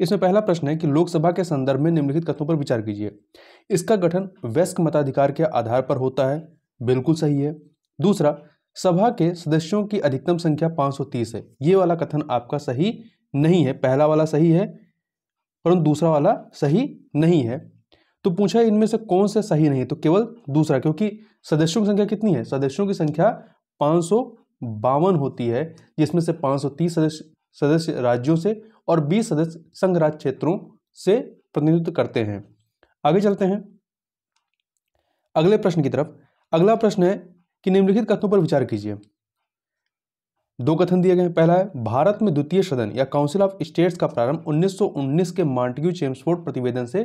इसमें पहला प्रश्न है कि लोकसभा के संदर्भ में निम्नलिखित कथनों पर विचार कीजिए इसका गठन वैस्क मताधिकार के आधार पर होता है बिल्कुल सही है दूसरा सभा के सदस्यों की अधिकतम संख्या 530 है ये वाला कथन आपका सही नहीं है पहला वाला सही है परंतु दूसरा वाला सही नहीं है तो पूछा इनमें से कौन से सही नहीं है तो केवल दूसरा क्योंकि सदस्यों की संख्या कितनी है सदस्यों की संख्या पाँच होती है जिसमें से 530 सदस्य सदस्य राज्यों से और बीस सदस्य संघ राज्य क्षेत्रों से प्रतिनिधित्व करते हैं आगे चलते हैं अगले प्रश्न की तरफ अगला प्रश्न है कि निम्नलिखित कथनों पर विचार कीजिए दो कथन दिए गए हैं पहला है भारत में द्वितीय सदन या काउंसिल ऑफ स्टेट्स का प्रारंभ 1919 के मॉन्टग्यू चेम्सफोर्ड प्रतिवेदन से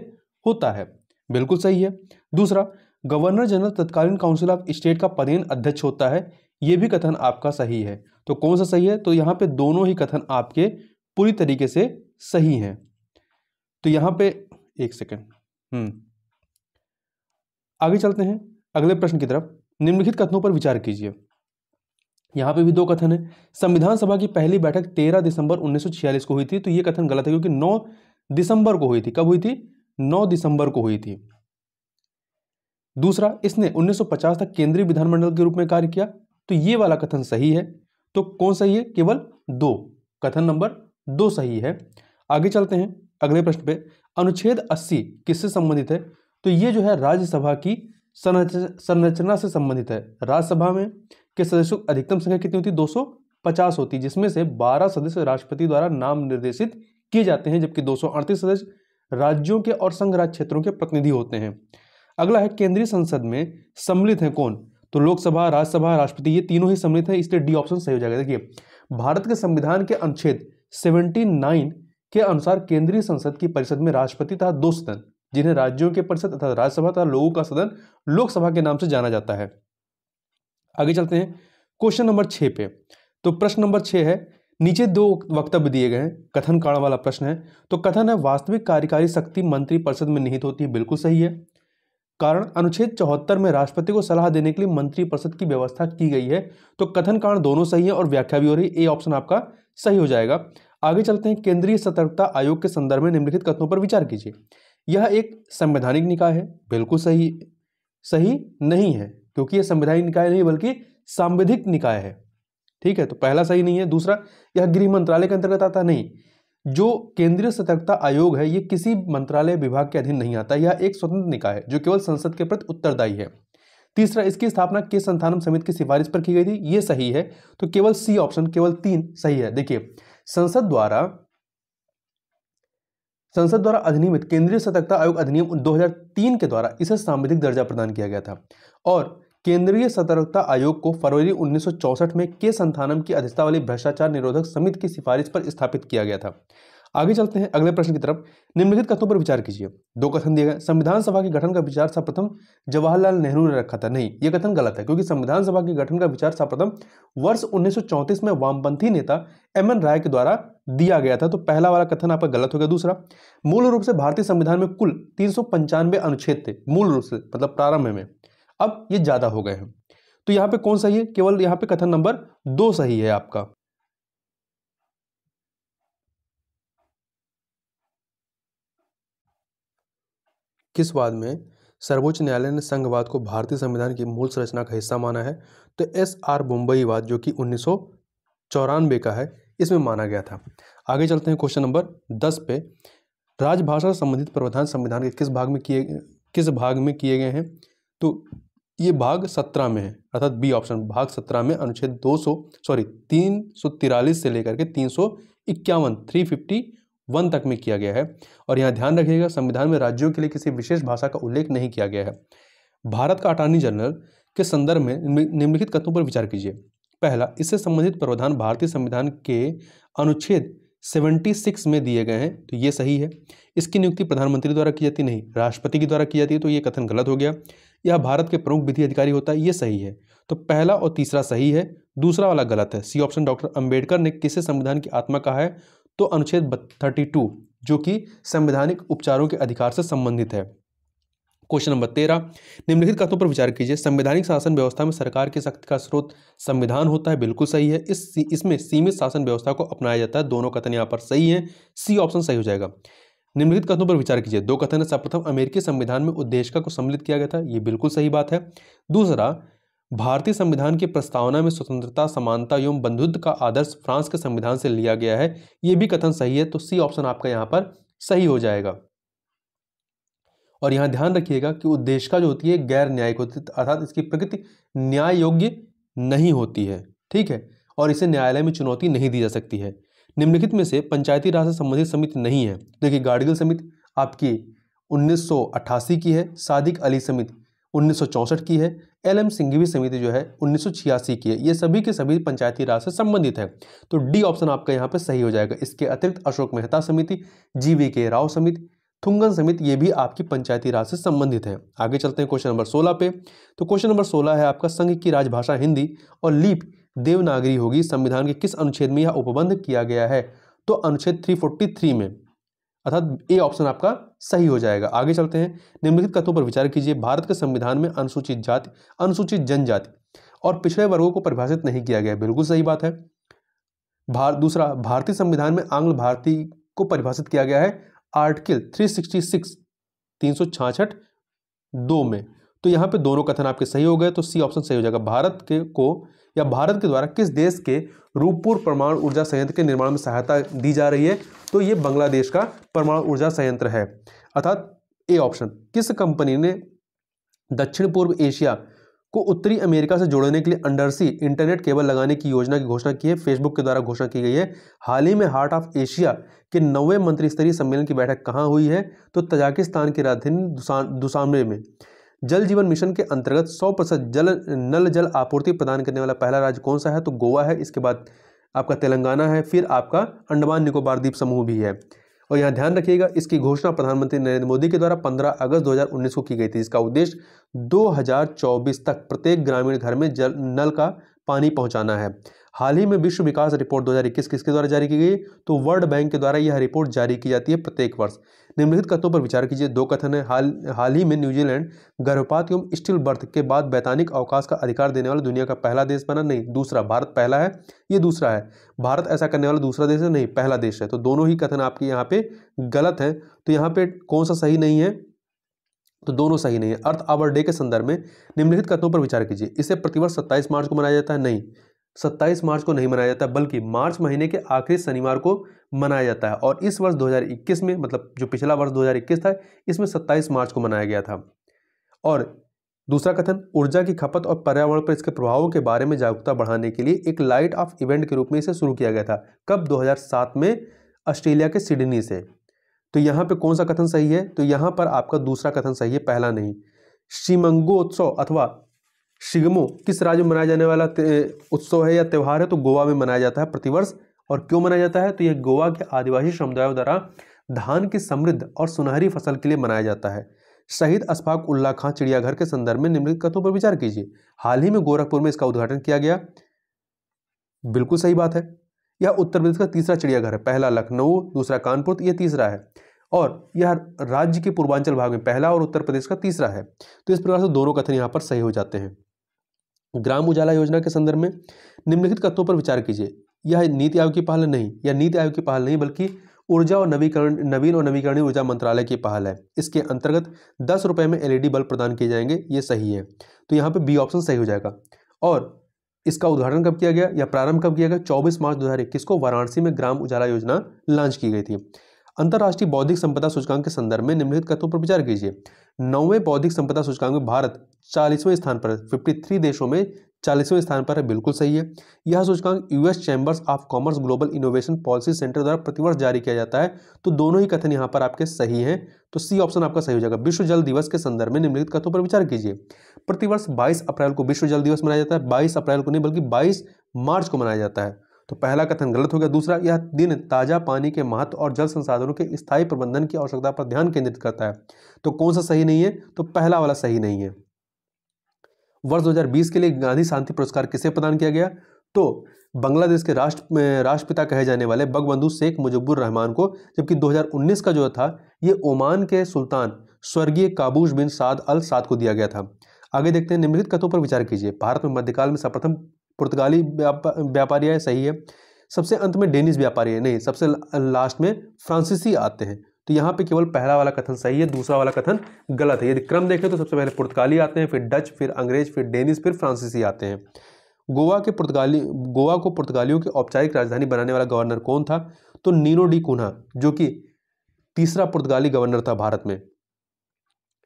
होता है बिल्कुल सही है दूसरा गवर्नर जनरल तत्कालीन काउंसिल ऑफ स्टेट का पदेन अध्यक्ष होता है ये भी कथन आपका सही है तो कौन सा सही है तो यहाँ पे दोनों ही कथन आपके पूरी तरीके से सही हैं तो यहाँ पे एक सेकेंड हम्म। आगे चलते हैं अगले प्रश्न की तरफ निम्नलिखित कथनों पर विचार कीजिए यहाँ पे भी दो कथन है संविधान सभा की पहली बैठक 13 दिसंबर 1946 को हुई थी तो ये कथन गलत है क्योंकि 9 दिसंबर को हुई थी कब हुई थी 9 दिसंबर को हुई थी दूसरा इसने 1950 तक केंद्रीय विधानमंडल के रूप में कार्य किया तो ये वाला कथन सही है तो कौन सही है केवल दो कथन नंबर दो सही है आगे चलते हैं अगले प्रश्न पे अनुच्छेद 80 किससे संबंधित है तो ये जो है राज्यसभा की संरचना से संबंधित है राज्यसभा में के सदस्यों की अधिकतम संख्या कितनी होती है 250 होती है जिसमें से 12 सदस्य राष्ट्रपति द्वारा नाम निर्देशित किए जाते हैं जबकि दो सदस्य राज्यों के और संघ राज्य क्षेत्रों के प्रतिनिधि होते हैं अगला है केंद्रीय संसद में सम्मिलित हैं कौन तो लोकसभा राज्यसभा राष्ट्रपति ये तीनों ही सम्मिलित हैं इसलिए डी ऑप्शन सही हो जाएगा देखिए भारत के संविधान के अनुच्छेद 79 के अनुसार केंद्रीय संसद की परिषद में राष्ट्रपति तथा दो सदन जिन्हें राज्यों के परिषद अर्थात राज्यसभा तथा लोगों का सदन लोकसभा के नाम से जाना जाता है आगे चलते हैं क्वेश्चन नंबर छः पे तो प्रश्न नंबर छः है नीचे दो वक्तव्य दिए गए हैं कथन कारण वाला प्रश्न है तो कथन है वास्तविक कार्यकारी शक्ति मंत्री परिषद में निहित होती है बिल्कुल सही है कारण अनुच्छेद चौहत्तर में राष्ट्रपति को सलाह देने के लिए मंत्रिपरिषद की व्यवस्था की गई है तो कथन कारण दोनों सही है और व्याख्या भी हो रही है ए ऑप्शन आपका सही हो जाएगा आगे चलते हैं केंद्रीय सतर्कता आयोग के संदर्भ में निम्नलिखित कथनों पर विचार कीजिए यह एक संवैधानिक निकाय है बिल्कुल सही सही नहीं है क्योंकि यह संवैधानिक निकाय नहीं बल्कि सांविधिक निकाय है ठीक है तो पहला सही नहीं है दूसरा यह गृह मंत्रालय के अंतर्गत आता नहीं जो केंद्रीय सतर्कता आयोग है ये किसी मंत्रालय विभाग के अधीन नहीं आता यह एक स्वतंत्र निकाय है जो केवल संसद के प्रति उत्तरदायी है तीसरा इसकी स्थापना किस संस्थानम समिति की सिफारिश पर की गई थी ये सही है तो केवल सी ऑप्शन केवल तीन सही है देखिए संसद द्वारा संसद द्वारा अधिनियमित केंद्रीय सतर्कता आयोग अधिनियम 2003 के द्वारा इसे सांविधिक दर्जा प्रदान किया गया था और केंद्रीय सतर्कता आयोग को फरवरी 1964 में के संथानम की अध्यक्षता वाली भ्रष्टाचार निरोधक समिति की सिफारिश पर स्थापित किया गया था आगे चलते हैं अगले प्रश्न की तरफ निम्नलिखित कथनों पर विचार कीजिए दो कथन दिए गए संविधान सभा के गठन का विचार सर्वप्रथम जवाहरलाल नेहरू ने रखा था नहीं ये कथन गलत है क्योंकि संविधान सभा के गठन का विचार सर्वप्रथम वर्ष 1934 में वामपंथी नेता एम एन राय के द्वारा दिया गया था तो पहला वाला कथन आपका गलत हो गया दूसरा मूल रूप से भारतीय संविधान में कुल तीन अनुच्छेद थे मूल रूप से मतलब प्रारंभ में अब ये ज़्यादा हो गए हैं तो यहां पे कौन सही है केवल यहां पे कथन नंबर दो सही है आपका किस वाद में सर्वोच्च न्यायालय ने संघवाद को भारतीय संविधान की मूल संरचना का हिस्सा माना है तो एस आर मुंबई वाद जो कि उन्नीस का है इसमें माना गया था आगे चलते हैं क्वेश्चन नंबर दस पे राजभाषा संबंधित प्रावधान संविधान के किस भाग में किए किस भाग में किए गए हैं तो ये भाग सत्रह में है अर्थात बी ऑप्शन भाग सत्रह में अनुच्छेद सौ सॉरी तीन सौ तिरालीस से लेकर के तीन सौ इक्यावन थ्री फिफ्टी वन तक में किया गया है और यहाँ ध्यान रखिएगा संविधान में राज्यों के लिए किसी विशेष भाषा का उल्लेख नहीं किया गया है भारत का अटॉर्नी जनरल के संदर्भ में निम्नलिखित कथनों पर विचार कीजिए पहला इससे संबंधित प्रावधान भारतीय संविधान के अनुच्छेद 76 में दिए गए हैं तो ये सही है इसकी नियुक्ति प्रधानमंत्री द्वारा की जाती नहीं राष्ट्रपति के द्वारा की जाती है तो ये कथन गलत हो गया यह भारत के प्रमुख विधि अधिकारी होता है ये सही है तो पहला और तीसरा सही है दूसरा वाला गलत है सी ऑप्शन डॉक्टर अंबेडकर ने किसे संविधान की आत्मा कहा है तो अनुच्छेद थर्टी टू जो कि संवैधानिक उपचारों के अधिकार से संबंधित है क्वेश्चन नंबर तेरह निम्नलिखित कथों पर विचार कीजिए संवैधानिक शासन व्यवस्था में सरकार की शक्ति का स्रोत संविधान होता है बिल्कुल सही है इस इसमें सीमित शासन व्यवस्था को अपनाया जाता है दोनों कथन यहाँ पर सही है सी ऑप्शन सही हो जाएगा निम्नलिखित कथनों पर विचार कीजिए दो कथन है सर्वप्रथम अमेरिकी संविधान में उद्देश्य को सम्मिलित किया गया था ये बिल्कुल सही बात है दूसरा भारतीय संविधान की प्रस्तावना में स्वतंत्रता समानता एवं बंधुत्व का आदर्श फ्रांस के संविधान से लिया गया है यह भी कथन सही है तो सी ऑप्शन आपका यहां पर सही हो जाएगा और यहां ध्यान रखिएगा कि उद्देशिका जो होती है गैर न्यायिक होती है अर्थात इसकी प्रकृति न्याय योग्य नहीं होती है ठीक है और इसे न्यायालय में चुनौती नहीं दी जा सकती है निम्नलिखित में से पंचायती राज से संबंधित समिति नहीं है देखिए गाडगिल समिति आपकी 1988 की है सादिक अली समिति 1964 की है एल एम सिंघवी समिति जो है 1986 की है ये सभी के सभी पंचायती राज से संबंधित है तो डी ऑप्शन आपका यहाँ पर सही हो जाएगा इसके अतिरिक्त अशोक मेहता समिति जी के राव समिति थुंगन समिति ये भी आपकी पंचायती राज से संबंधित है आगे चलते हैं क्वेश्चन नंबर सोलह पे तो क्वेश्चन नंबर सोलह है आपका संघ की राजभाषा हिंदी और लीप देवनागरी होगी संविधान के किस अनुच्छेद में यह उपबंध किया गया है तो अनुच्छेद 343 में अर्थात ए ऑप्शन आपका सही हो जाएगा आगे चलते हैं निम्नलिखित कथों पर विचार कीजिए भारत के संविधान में अनुसूचित जाति अनुसूचित जनजाति और पिछड़े वर्गों को परिभाषित नहीं किया गया बिल्कुल सही बात है भार दूसरा भारतीय संविधान में आंग्ल भारती को परिभाषित किया गया है आर्टिकल 366 छाछठ दो में तो यहां पे दोनों कथन आपके सही हो गए तो सी ऑप्शन सही हो जाएगा भारत के को या भारत के द्वारा किस देश के रूपपुर परमाणु ऊर्जा संयंत्र के निर्माण में सहायता दी जा रही है तो ये बांग्लादेश का परमाणु ऊर्जा संयंत्र है अर्थात ए ऑप्शन किस कंपनी ने दक्षिण पूर्व एशिया को उत्तरी अमेरिका से जोड़ने के लिए अंडरसी इंटरनेट केबल लगाने की योजना की घोषणा की है फेसबुक के द्वारा घोषणा की गई है हाल ही में हार्ट ऑफ एशिया के नवे मंत्री स्तरीय सम्मेलन की बैठक कहाँ हुई है तो तजाकिस्तान की राजधानी दुसान दुसामबे में जल जीवन मिशन के अंतर्गत 100 प्रतिशत जल नल जल आपूर्ति प्रदान करने वाला पहला राज्य कौन सा है तो गोवा है इसके बाद आपका तेलंगाना है फिर आपका अंडमान निकोबार द्वीप समूह भी है और यहाँ ध्यान रखिएगा इसकी घोषणा प्रधानमंत्री नरेंद्र मोदी के द्वारा 15 अगस्त 2019 को की गई थी जिसका उद्देश्य 2024 तक प्रत्येक ग्रामीण घर में जल नल का पानी पहुँचाना है हाल ही में विश्व विकास रिपोर्ट 2021 किसके द्वारा जारी की गई तो वर्ल्ड बैंक के द्वारा यह रिपोर्ट जारी की जाती है प्रत्येक वर्ष निम्नलिखित कथनों पर विचार कीजिए दो कथन है हाल हाल ही में न्यूजीलैंड गर्भपात एवं स्टिल बर्थ के बाद वैतानिक अवकाश का अधिकार देने वाला दुनिया का पहला देश बना नहीं दूसरा भारत पहला है ये दूसरा है भारत ऐसा करने वाला दूसरा देश है नहीं पहला देश है तो दोनों ही कथन आपके यहाँ पे गलत है तो यहाँ पे कौन सा सही नहीं है तो दोनों सही नहीं है अर्थ आवर डे के संदर्भ में निम्नलिखित कथनों पर विचार कीजिए इसे प्रतिवर्ष सत्ताईस मार्च को मनाया जाता है नहीं सत्ताईस मार्च को नहीं मनाया जाता बल्कि मार्च महीने के आखिरी शनिवार को मनाया जाता है और इस वर्ष 2021 में मतलब जो पिछला वर्ष 2021 था इसमें 27 मार्च को मनाया गया था और दूसरा कथन ऊर्जा की खपत और पर्यावरण पर इसके प्रभावों के बारे में जागरूकता बढ़ाने के लिए एक लाइट ऑफ इवेंट के रूप में इसे शुरू किया गया था कब 2007 में ऑस्ट्रेलिया के सिडनी से तो यहाँ पर कौन सा कथन सही है तो यहाँ पर आपका दूसरा कथन सही है पहला नहीं शिमंगोत्सव अथवा शिगमो किस राज्य में मनाया जाने वाला उत्सव है या त्यौहार है तो गोवा में मनाया जाता है प्रतिवर्ष और क्यों मनाया जाता है तो यह गोवा के आदिवासी समुदायों द्वारा धान की समृद्ध और सुनहरी फसल के लिए मनाया जाता है शहीद अशफाक उल्ला खां चिड़ियाघर के संदर्भ में निम्नलिखित कथों पर विचार कीजिए हाल ही में गोरखपुर में इसका उद्घाटन किया गया बिल्कुल सही बात है यह उत्तर प्रदेश का तीसरा चिड़ियाघर है पहला लखनऊ दूसरा कानपुर तो यह तीसरा है और यह राज्य के पूर्वांचल भाग में पहला और उत्तर प्रदेश का तीसरा है तो इस प्रकार से दोनों कथन यहाँ पर सही हो जाते हैं ग्राम उजाला योजना के संदर्भ में निम्नलिखित तत्वों पर विचार कीजिए यह नीति आयोग की पहल नहीं या नीति आयोग की पहल नहीं बल्कि ऊर्जा और नवीकरण नवीन और नवीकरणीय ऊर्जा मंत्रालय की पहल है इसके अंतर्गत दस रुपये में एलईडी बल्ब प्रदान किए जाएंगे ये सही है तो यहाँ पे बी ऑप्शन सही हो जाएगा और इसका उद्घाटन कब किया गया या प्रारंभ कब किया गया 24 मार्च दो को वाराणसी में ग्राम उजाला योजना लॉन्च की गई थी अंतर्राष्ट्रीय बौद्धिक संपदा सूचकांक के संदर्भ में निम्नलिखित कथों पर विचार कीजिए नौवें बौद्धिक संपदा सूचकांक में भारत चालीसवें स्थान पर फिफ्टी थ्री देशों में चालीसवें स्थान पर है बिल्कुल सही है यह सूचकांक US Chambers of Commerce Global Innovation Policy Centre द्वारा प्रतिवर्ष जारी किया जाता है तो दोनों ही कथन यहाँ पर आपके सही हैं तो सी ऑप्शन आपका सही हो जाएगा विश्व जल दिवस के संदर्भ में निम्नलिखित कथों पर विचार कीजिए प्रतिवर्ष बाईस अप्रैल को विश्व जल दिवस मनाया जाता है बाईस अप्रैल को नहीं बल्कि बाईस मार्च को मनाया जाता है तो पहला कथन गलत हो गया दूसरा यह दिन ताज़ा पानी के महत्व और जल संसाधनों के स्थायी प्रबंधन की आवश्यकता पर ध्यान केंद्रित करता है तो कौन सा सही नहीं है तो पहला वाला सही नहीं है वर्ष 2020 के लिए गांधी शांति पुरस्कार किसे प्रदान किया गया तो बांग्लादेश के राष्ट्र राष्ट्रपिता कहे जाने वाले बगबंधु शेख मुजबुर रहमान को जबकि 2019 का जो था ये ओमान के सुल्तान स्वर्गीय काबूज बिन साद अल साद को दिया गया था आगे देखते हैं निम्नलिखित कथों पर विचार कीजिए भारत में मध्यकाल में सर्वप्रथम पुर्तगाली व्यापारी आए सही है सबसे अंत में डेनिस व्यापारी है नहीं सबसे लास्ट में फ्रांसीसी आते हैं तो यहाँ पे केवल पहला वाला कथन सही है दूसरा वाला कथन गलत है यदि क्रम देखें तो सबसे पहले पुर्तगाली आते हैं फिर डच फिर अंग्रेज फिर डेनिस फिर फ्रांसीसी आते हैं गोवा के पुर्तगाली गोवा को पुर्तगालियों की औपचारिक राजधानी बनाने वाला गवर्नर कौन था तो नीनो डी कुन्हा जो कि तीसरा पुर्तगाली गवर्नर था भारत में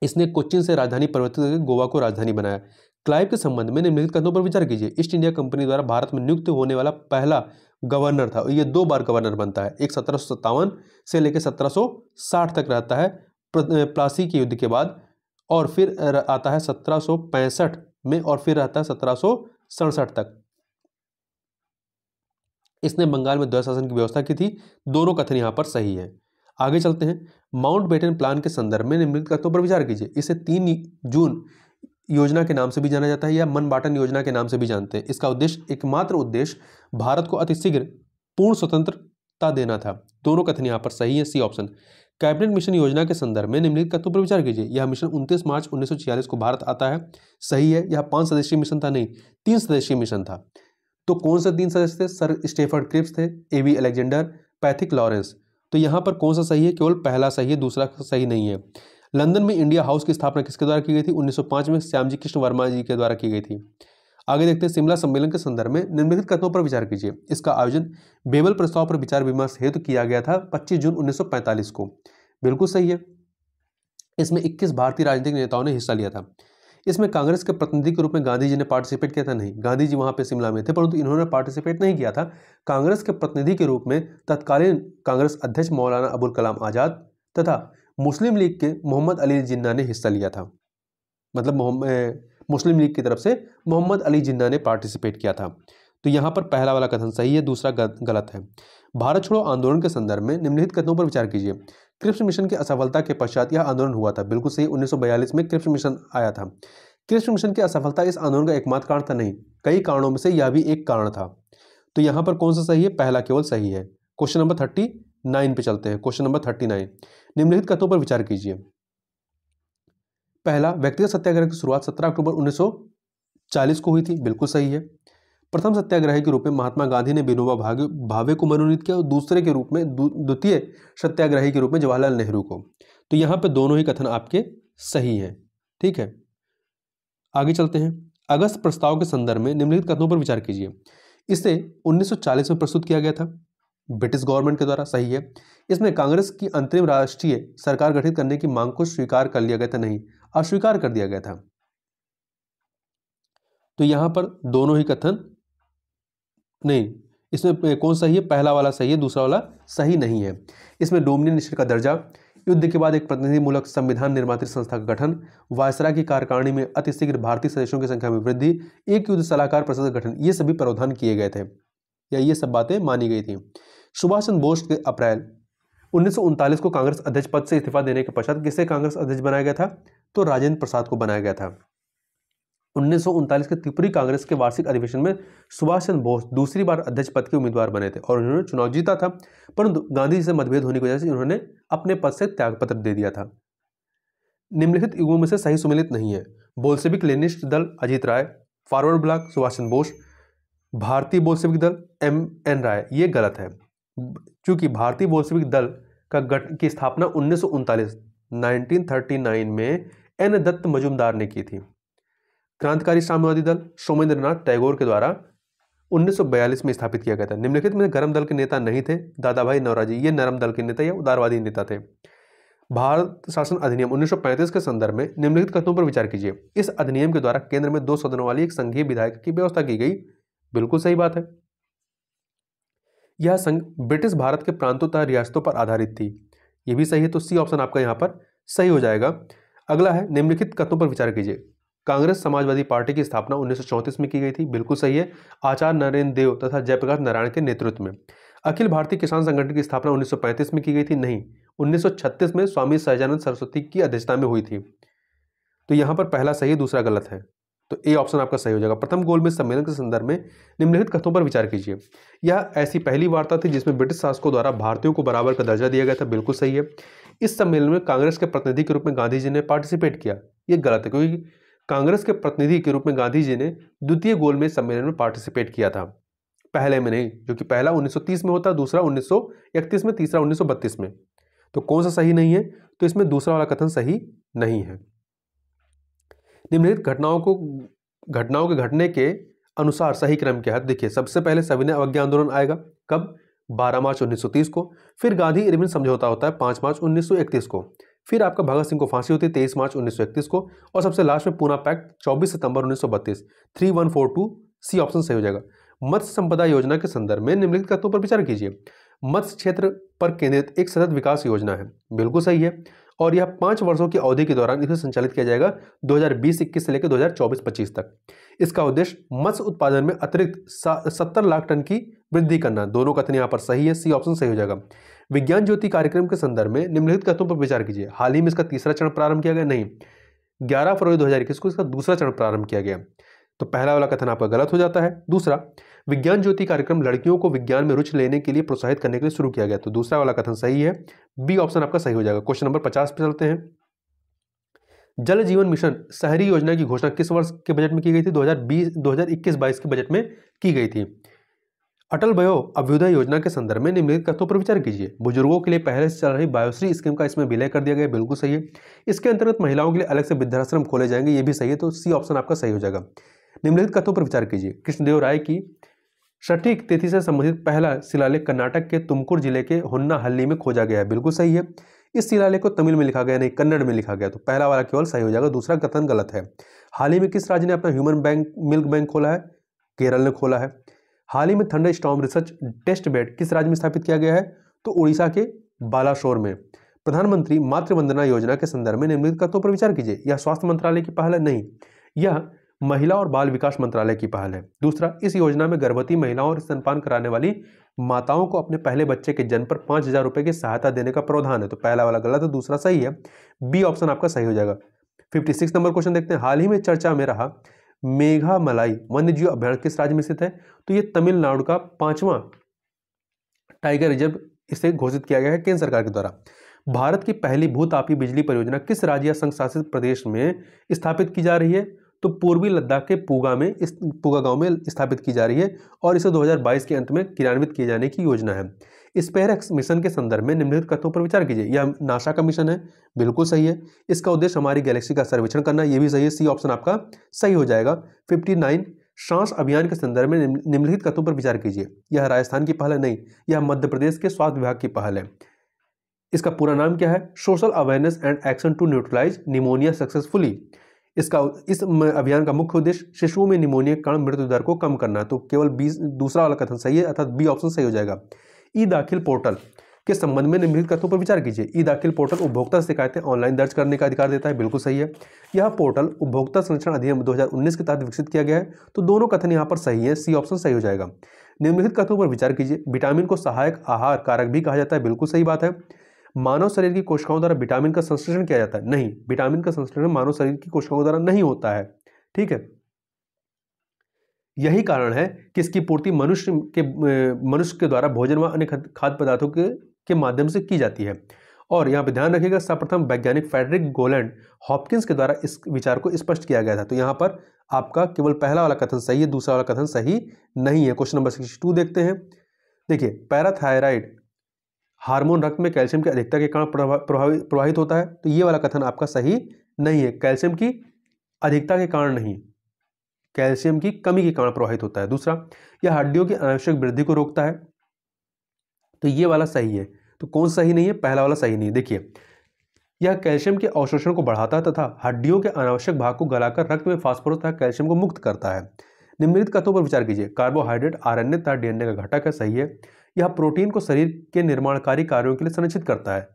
इसने कोचिन से राजधानी परिवर्तित करके गोवा को राजधानी बनाया क्लाइव के संबंध में निम्नलिखित कथनों पर विचार कीजिए ईस्ट इंडिया कंपनी द्वारा भारत में नियुक्त होने वाला पहला गवर्नर था ये दो बार गवर्नर बनता है एक सत्रह से लेकर सत्रह तक रहता है प्लासी के युद्ध के बाद और फिर आता है सत्रह में और फिर रहता है सत्रह तक इसने बंगाल में द्वैत की व्यवस्था की थी दोनों कथन यहाँ पर सही है आगे चलते हैं माउंट बेटन प्लान के संदर्भ में निम्नलिखित कथनों पर विचार कीजिए इसे तीन जून योजना के नाम से भी जाना जाता है या बाटन योजना के नाम से भी जानते हैं इसका उद्देश्य एकमात्र उद्देश्य भारत को अतिशीघ्र पूर्ण स्वतंत्रता देना था दोनों कथन यहाँ पर सही है सी ऑप्शन कैबिनेट मिशन योजना के संदर्भ में निम्नलिखित तत्वों पर विचार कीजिए यह मिशन 29 मार्च 1946 को भारत आता है सही है यह पांच सदस्यीय मिशन था नहीं तीन सदस्यीय मिशन था तो कौन से तीन सदस्य थे सर स्टेफर्ड क्रिप्स थे A V Alexander Pethick Lawrence तो यहाँ पर कौन सा सही है केवल पहला सही है दूसरा सही नहीं है लंदन में इंडिया हाउस की स्थापना किसके द्वारा की गई थी 1905 में श्यामजी कृष्ण वर्मा जी के द्वारा की गई थी आगे देखते हैं शिमला सम्मेलन के संदर्भ में निम्नलिखित कथनों पर विचार कीजिए इसका आयोजन बेबल प्रस्ताव पर विचार विमर्श हेतु किया गया था 25 जून 1945 को बिल्कुल सही है इसमें 21 भारतीय राजनीतिक नेताओं ने हिस्सा लिया था इसमें कांग्रेस के प्रतिनिधि के रूप में गांधी जी ने पार्टिसिपेट किया था नहीं गांधी जी वहां पर शिमला में थे परंतु इन्होंने पार्टिसिपेट नहीं किया था कांग्रेस के प्रतिनिधि के रूप में तत्कालीन कांग्रेस अध्यक्ष मौलाना अबुल कलाम आज़ाद तथा मुस्लिम लीग के मोहम्मद अली जिन्ना ने हिस्सा लिया था मतलब मुस्लिम लीग की तरफ से मोहम्मद अली जिन्ना ने पार्टिसिपेट किया था तो यहाँ पर पहला वाला कथन सही है दूसरा गलत है भारत छोड़ो आंदोलन के संदर्भ में निम्नलिखित कथनों पर विचार कीजिए क्रिप्स मिशन की असफलता के पश्चात यह आंदोलन हुआ था बिल्कुल सही 1942 में क्रिप्स मिशन आया था क्रिप्स मिशन की असफलता इस आंदोलन का एकमात्र कारण था नहीं कई कारणों में से यह भी एक कारण था तो यहाँ पर कौन सा सही है पहला केवल सही है क्वेश्चन नंबर थर्टी नाइन पे चलते हैं क्वेश्चन नंबर थर्टी नाइन निम्नलिखित कथों पर विचार कीजिए पहला व्यक्तिगत सत्याग्रह की शुरुआत सत्रह अक्टूबर उन्नीस को हुई थी बिल्कुल सही है प्रथम सत्याग्रह के रूप में महात्मा गांधी ने विनोबा भावे भावे को मनोनीत किया और दूसरे के रूप में द्वितीय सत्याग्रही के रूप में जवाहरलाल नेहरू को तो यहाँ पर दोनों ही कथन आपके सही हैं ठीक है आगे चलते हैं अगस्त प्रस्ताव के संदर्भ में निम्नलिखित कथनों पर विचार कीजिए इसे 1940 में प्रस्तुत किया गया था ब्रिटिश गवर्नमेंट के द्वारा सही है इसमें कांग्रेस की अंतरिम राष्ट्रीय सरकार गठित करने की मांग को स्वीकार कर लिया गया था नहीं अस्वीकार कर दिया गया था तो यहां पर दोनों ही कथन नहीं इसमें कौन सही है पहला वाला सही है दूसरा वाला सही नहीं है इसमें डोमिनियन स्टेट का दर्जा युद्ध के बाद एक प्रतिनिधिमूलक संविधान निर्मात्री संस्था का गठन वायसरा की कार्यकारिणी में अतिशीघ्र भारतीय सदस्यों की संख्या में वृद्धि एक युद्ध सलाहकार परिषद गठन ये सभी प्रावधान किए गए थे या ये सब बातें मानी गई थी सुभाष चंद्र बोस के अप्रैल उन्नीस को कांग्रेस अध्यक्ष पद से इस्तीफा देने के पश्चात किसे कांग्रेस अध्यक्ष बनाया गया था तो राजेंद्र प्रसाद को बनाया गया था उन्नीस के त्रिपुरी कांग्रेस के वार्षिक अधिवेशन में सुभाष चंद्र बोस दूसरी बार अध्यक्ष पद के उम्मीदवार बने थे और उन्होंने चुनाव जीता था परंतु गांधी जी से मतभेद होने की वजह से उन्होंने अपने पद से त्यागपत्र दे दिया था निम्नलिखित युगों में से सही सुमिलित नहीं है बोल्सेविक लेनिस्ट दल अजीत राय फॉरवर्ड ब्लॉक सुभाष चंद्र बोस भारतीय बोल्सेविक दल एम एन राय ये गलत है चूंकि भारतीय बोल्शविक दल का गठ की स्थापना उन्नीस 1939 में एन दत्त मजुमदार ने की थी क्रांतिकारी साम्यवादी दल सोमेंद्रनाथ टैगोर के द्वारा 1942 में स्थापित किया गया था निम्नलिखित में गर्म दल के नेता नहीं थे दादा भाई नवराजी ये नरम दल के नेता या उदारवादी नेता थे भारत शासन अधिनियम 1935 के संदर्भ में निम्नलिखित कथनों पर विचार कीजिए इस अधिनियम के द्वारा केंद्र में दो सदनों वाली एक संघीय विधायक की व्यवस्था की गई बिल्कुल सही बात है यह संघ ब्रिटिश भारत के प्रांतों तथा रियासतों पर आधारित थी ये भी सही है तो सी ऑप्शन आपका यहाँ पर सही हो जाएगा अगला है निम्नलिखित कथनों पर विचार कीजिए कांग्रेस समाजवादी पार्टी की स्थापना उन्नीस में की गई थी बिल्कुल सही है आचार्य नरेंद्र देव तथा जयप्रकाश नारायण के नेतृत्व में अखिल भारतीय किसान संगठन की स्थापना 1935 में की गई थी नहीं 1936 में स्वामी सहजानंद सरस्वती की अध्यक्षता में हुई थी तो यहाँ पर पहला सही दूसरा गलत है तो ए ऑप्शन आपका सही हो जाएगा प्रथम गोल में सम्मेलन के संदर्भ में निम्नलिखित कथों पर विचार कीजिए यह ऐसी पहली वार्ता थी जिसमें ब्रिटिश शासकों द्वारा भारतीयों को बराबर का दर्जा दिया गया था बिल्कुल सही है इस सम्मेलन में कांग्रेस के प्रतिनिधि के रूप में गांधी जी ने पार्टिसिपेट किया ये गलत है क्योंकि कांग्रेस के प्रतिनिधि के रूप में गांधी जी ने द्वितीय गोल में सम्मेलन में पार्टिसिपेट किया था पहले में नहीं जो कि पहला 1930 में होता दूसरा 1931 में तीसरा 1932 में तो कौन सा सही नहीं है तो इसमें दूसरा वाला कथन सही नहीं है निम्नलिखित घटनाओं को घटनाओं के घटने के अनुसार सही क्रम क्या है देखिए सबसे पहले सविनय अवज्ञा आंदोलन आएगा कब 12 मार्च 1930 को फिर गांधी इरविन समझौता होता है 5 मार्च 1931 को फिर आपका भगत सिंह को फांसी होती है तेईस मार्च 1931 को और सबसे लास्ट में पूना पैक्ट 24 सितंबर 1932 3142 सी ऑप्शन सही हो जाएगा मत्स्य संपदा योजना के संदर्भ में निम्नलिखित तत्वों पर विचार कीजिए मत्स्य क्षेत्र पर केंद्रित एक सतत विकास योजना है बिल्कुल सही है और यह पाँच वर्षों की अवधि के दौरान इसे संचालित किया जाएगा 2020-21 से लेकर 2024-25 तक इसका उद्देश्य मत्स्य उत्पादन में अतिरिक्त सत्तर लाख टन की वृद्धि करना दोनों कथन यहाँ पर सही है सी ऑप्शन सही हो जाएगा विज्ञान ज्योति कार्यक्रम के संदर्भ में निम्नलिखित कथनों पर विचार कीजिए हाल ही में इसका तीसरा चरण प्रारंभ किया गया नहीं ग्यारह फरवरी 2021 को इसका दूसरा चरण प्रारंभ किया गया तो पहला वाला कथन आपका गलत हो जाता है दूसरा विज्ञान ज्योति कार्यक्रम लड़कियों को विज्ञान में रुचि लेने के लिए प्रोत्साहित करने के लिए शुरू किया गया तो दूसरा वाला कथन सही है बी ऑप्शन आपका सही हो जाएगा क्वेश्चन नंबर पचास पे चलते हैं जल जीवन मिशन शहरी योजना की घोषणा किस वर्ष के बजट में की गई थी 2020 हजार बीस के बजट में की गई थी अटल बयो अभ्युदय योजना के संदर्भ में निम्नलिखित कथों पर विचार कीजिए बुजुर्गों के लिए पहले से चल रही बायोश्री स्कीम का इसमें विलय कर दिया गया बिल्कुल सही है इसके अंतर्गत महिलाओं के लिए अलग से वृद्धाश्रम खोले जाएंगे ये भी सही है तो सी ऑप्शन आपका सही हो जाएगा निम्नलिखित कथों पर विचार कीजिए कृष्णदेव राय की सटीक तिथि से संबंधित पहला शिलालेख कर्नाटक के तुमकुर जिले के होन्नाहल्ली में खोजा गया है बिल्कुल सही है इस शिलालेख को तमिल में लिखा गया नहीं कन्नड़ में लिखा गया तो पहला वाला केवल सही हो जाएगा दूसरा कथन गलत है हाल ही में किस राज्य ने अपना ह्यूमन बैंक मिल्क बैंक खोला है केरल ने खोला है हाल ही में thunderstorm research test bed किस राज्य में स्थापित किया गया है तो उड़ीसा के बालाशोर में प्रधानमंत्री मातृवंदना योजना के संदर्भ में निर्मित कथों पर विचार कीजिए यह स्वास्थ्य मंत्रालय की पहल नहीं यह महिला और बाल विकास मंत्रालय की पहल है दूसरा इस योजना में गर्भवती महिलाओं और स्तनपान कराने वाली माताओं को अपने पहले बच्चे के जन्म पर पाँच हज़ार रुपये की सहायता देने का प्रावधान है तो पहला वाला गलत है दूसरा सही है बी ऑप्शन आपका सही हो जाएगा फिफ्टी सिक्स नंबर क्वेश्चन देखते हैं हाल ही में चर्चा में रहा मेघा मलाई वन्यजीव अभ्यारण्य किस राज्य में स्थित है तो ये तमिलनाडु का पांचवा टाइगर रिजर्व इसे घोषित किया गया है केंद्र सरकार के द्वारा भारत की पहली भूतापी बिजली परियोजना किस राज्य या संघ शासित प्रदेश में स्थापित की जा रही है तो पूर्वी लद्दाख के पूगा में इस पूगा गांव में स्थापित की जा रही है और इसे 2022 के अंत में क्रियान्वित किए जाने की योजना है स्पेरक्स मिशन के संदर्भ में निम्नलिखित कथनों पर विचार कीजिए यह नासा का मिशन है बिल्कुल सही है इसका उद्देश्य हमारी गैलेक्सी का सर्वेक्षण करना यह भी सही है सी ऑप्शन आपका सही हो जाएगा फिफ्टी नाइन अभियान के संदर्भ में निम्नलिखित कथों पर विचार कीजिए यह राजस्थान की पहल है नहीं यह मध्य प्रदेश के स्वास्थ्य विभाग की पहल है इसका पूरा नाम क्या है social awareness and action to neutralise pneumonia successfully इसका इस अभियान का मुख्य उद्देश्य शिशुओं में निमोनिया कारण मृत्यु दर को कम करना तो केवल बी दूसरा वाला कथन सही है अर्थात बी ऑप्शन सही हो जाएगा ई दाखिल पोर्टल के संबंध में निम्नलिखित कथनों पर विचार कीजिए ई दाखिल पोर्टल उपभोक्ता शिकायतें ऑनलाइन दर्ज करने का अधिकार देता है बिल्कुल सही है यह पोर्टल उपभोक्ता संरक्षण अधिनियम 2019 के तहत विकसित किया गया है तो दोनों कथन यहाँ पर सही है सी ऑप्शन सही हो जाएगा निम्नलिखित कथनों पर विचार कीजिए विटामिन को सहायक आहार कारक भी कहा जाता है बिल्कुल सही बात है मानव शरीर की कोशिकाओं द्वारा विटामिन का संश्लेषण किया जाता है नहीं विटामिन का संश्लेषण मानव शरीर की कोशिकाओं द्वारा नहीं होता है ठीक है यही कारण है कि इसकी पूर्ति मनुष्य के मनुष्य के द्वारा भोजन व अन्य खाद्य पदार्थों के के माध्यम से की जाती है और यहाँ पर ध्यान रखिएगा सर्वप्रथम वैज्ञानिक फेडरिक गोलैंड हॉपकिंस के द्वारा इस विचार को स्पष्ट किया गया था तो यहाँ पर आपका केवल पहला वाला कथन सही है दूसरा वाला कथन सही नहीं है क्वेश्चन नंबर सिक्सटी टू देखते हैं देखिए पैराथायराइड हार्मोन रक्त में कैल्शियम की अधिकता के कारण प्रभावित प्रभावित होता है तो ये वाला कथन आपका सही नहीं है कैल्शियम की अधिकता के कारण नहीं कैल्शियम की कमी के कारण प्रभावित होता है दूसरा यह हड्डियों की अनावश्यक वृद्धि को रोकता है तो ये वाला सही है तो कौन सही नहीं है पहला वाला सही नहीं है देखिए यह कैल्शियम के अवशोषण को बढ़ाता तथा हड्डियों के अनावश्यक भाग को गलाकर रक्त में फास्फोरस तथा कैल्शियम को मुक्त करता है निम्नलिखित कथों पर विचार कीजिए कार्बोहाइड्रेट आरएनए तथा डीएनए का घटक है सही है यह प्रोटीन को शरीर के निर्माणकारी कार्यों के लिए संरक्षित करता है